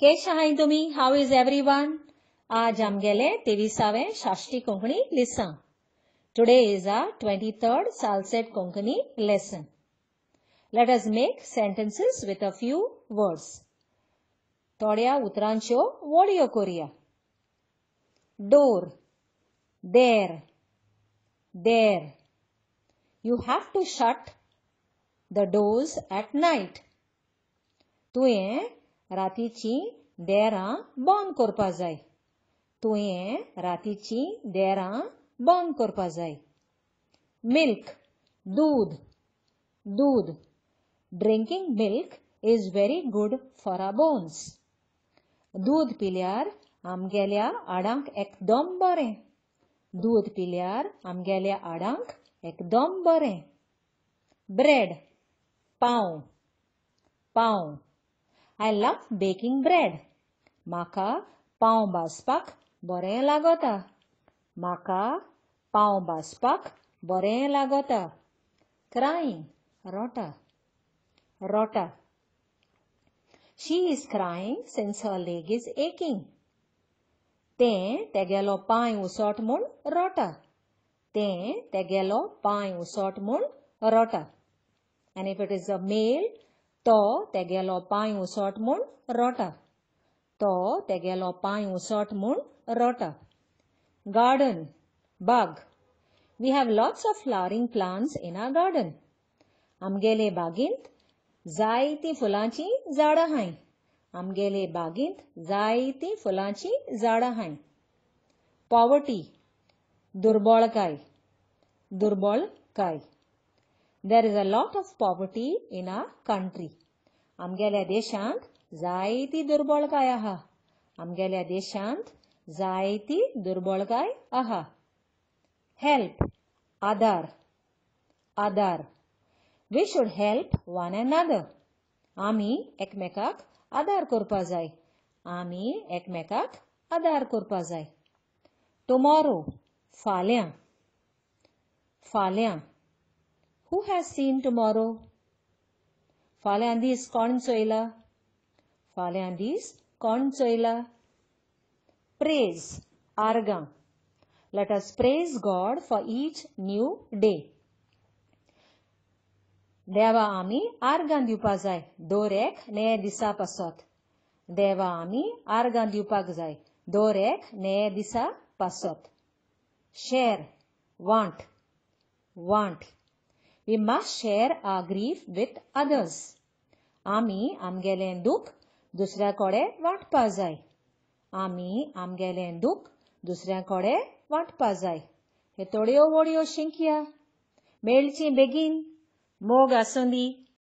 Kesha hai how is everyone? Aaj amgele tevisave shashti konkani lesson. Today is our 23rd salset konkani lesson. Let us make sentences with a few words. Todya utrancho vodiyo korea. Door. There. There. You have to shut the doors at night. Tuye रातीची देरां बंद करपा जाय तुवें रातीची देरां बंद करपा जाय milk दूद दूद drinking milk is very good for our bones दूद पिल्यार आमगेल्या आडांक एकदम बरें दूद पिल्यार आमगेल्या आडांक एकदम बरें ब्रेड पाव पाव I love baking bread. Maka pão baspak borem lagota. Maka pão baspak borem lagota. Crying rota rota. She is crying since her leg is aching. તેં tagalo પાંય ઉસોટ મૂળ રોટ તેં તેગેલો પાંય ઉસોટ મૂળ રોટ And if it is a male, तो तेगेलो पांय उसोट म्हूण रोटा तो तेगेलो पांय उसोट म्हूण रोटा गार्डन बाग we have lots of flowering plants in our garden आमगेले बागेंत जायतीं फुलांचीं झाडां हांय आमगेले बागेंत जायतीं फुलांचीं झाडां हांय पॉवर्टी दुर्बळकाय दुर्बळकाय There is a lot of poverty in our country. Amgelya deshant zaiti durbolkay aha. Amgelya deshant zaiti durbolkay aha. Help other. Other. We should help one another. Ami ekmekak adar kurpazai. Ami ekmekak adar kurpazai. Tomorrow. Falyan. Falyan. Who has seen tomorrow? Falandis consuela. Falandis consuela. Praise. Arga. Let us praise God for each new day. Deva ami argandiupazai. Dorek ne disapasot. Deva ami argandiupazai. Dorek ne disapasot. Share. Want. Want. Must must share our grief with others. आमी आमगेलें दूख कोड़े वांटपा जाय आमी आमगेलें दूख कोड़े वांटपा जाय हे थोड्यो वडयो शिंकया मेळची बेगीन मोग आसंदी.